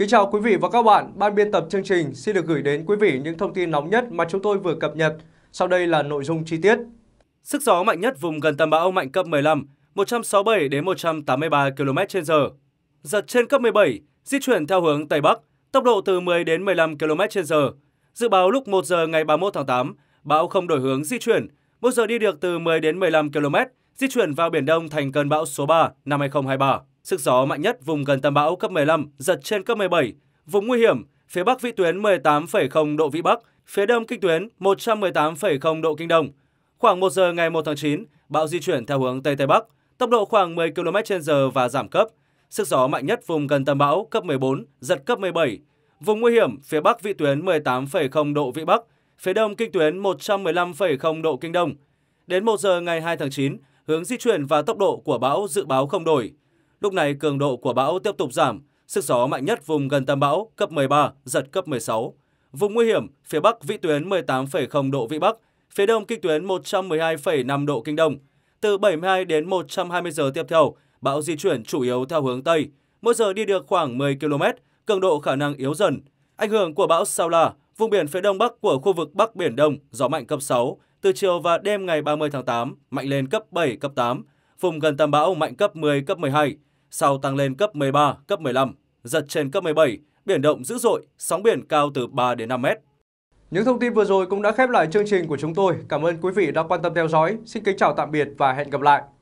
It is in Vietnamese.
Kính chào quý vị và các bạn, ban biên tập chương trình xin được gửi đến quý vị những thông tin nóng nhất mà chúng tôi vừa cập nhật. Sau đây là nội dung chi tiết. Sức gió mạnh nhất vùng gần tâm bão mạnh cấp 15, 167 đến 183 km/h. Giật trên cấp 17, di chuyển theo hướng Tây Bắc, tốc độ từ 10 đến 15 km/h. Dự báo lúc 1 giờ ngày 31 tháng 8, bão không đổi hướng di chuyển, mỗi giờ đi được từ 10 đến 15 km, di chuyển vào Biển Đông thành cơn bão số 3 năm 2023. Sức gió mạnh nhất vùng gần tâm bão cấp 15, giật trên cấp 17. Vùng nguy hiểm, phía bắc vĩ tuyến 18,0 độ vĩ bắc, phía đông kinh tuyến 118,0 độ kinh đông. Khoảng 1 giờ ngày 1 tháng 9, bão di chuyển theo hướng Tây Tây Bắc, tốc độ khoảng 10 km h và giảm cấp. Sức gió mạnh nhất vùng gần tâm bão cấp 14, giật cấp 17. Vùng nguy hiểm, phía bắc vĩ tuyến 18,0 độ vĩ bắc, phía đông kinh tuyến 115,0 độ kinh đông. Đến 1 giờ ngày 2 tháng 9, hướng di chuyển và tốc độ của bão dự báo không đổi. Lúc này cường độ của bão tiếp tục giảm, sức gió mạnh nhất vùng gần tâm bão cấp 13, giật cấp 16. Vùng nguy hiểm, phía Bắc vĩ tuyến 18,0 độ Vĩ Bắc, phía Đông kinh tuyến 112,5 độ Kinh Đông. Từ 72 đến 120 giờ tiếp theo, bão di chuyển chủ yếu theo hướng Tây, mỗi giờ đi được khoảng 10 km, cường độ khả năng yếu dần. Ảnh hưởng của bão Sao La, vùng biển phía Đông Bắc của khu vực Bắc Biển Đông, gió mạnh cấp 6, từ chiều và đêm ngày 30 tháng 8, mạnh lên cấp 7, cấp 8, vùng gần tâm bão mạnh cấp 10, cấp 12, sau tăng lên cấp 13, cấp 15, giật trên cấp 17, biển động dữ dội, sóng biển cao từ 3 đến 5 mét. Những thông tin vừa rồi cũng đã khép lại chương trình của chúng tôi. Cảm ơn quý vị đã quan tâm theo dõi. Xin kính chào tạm biệt và hẹn gặp lại.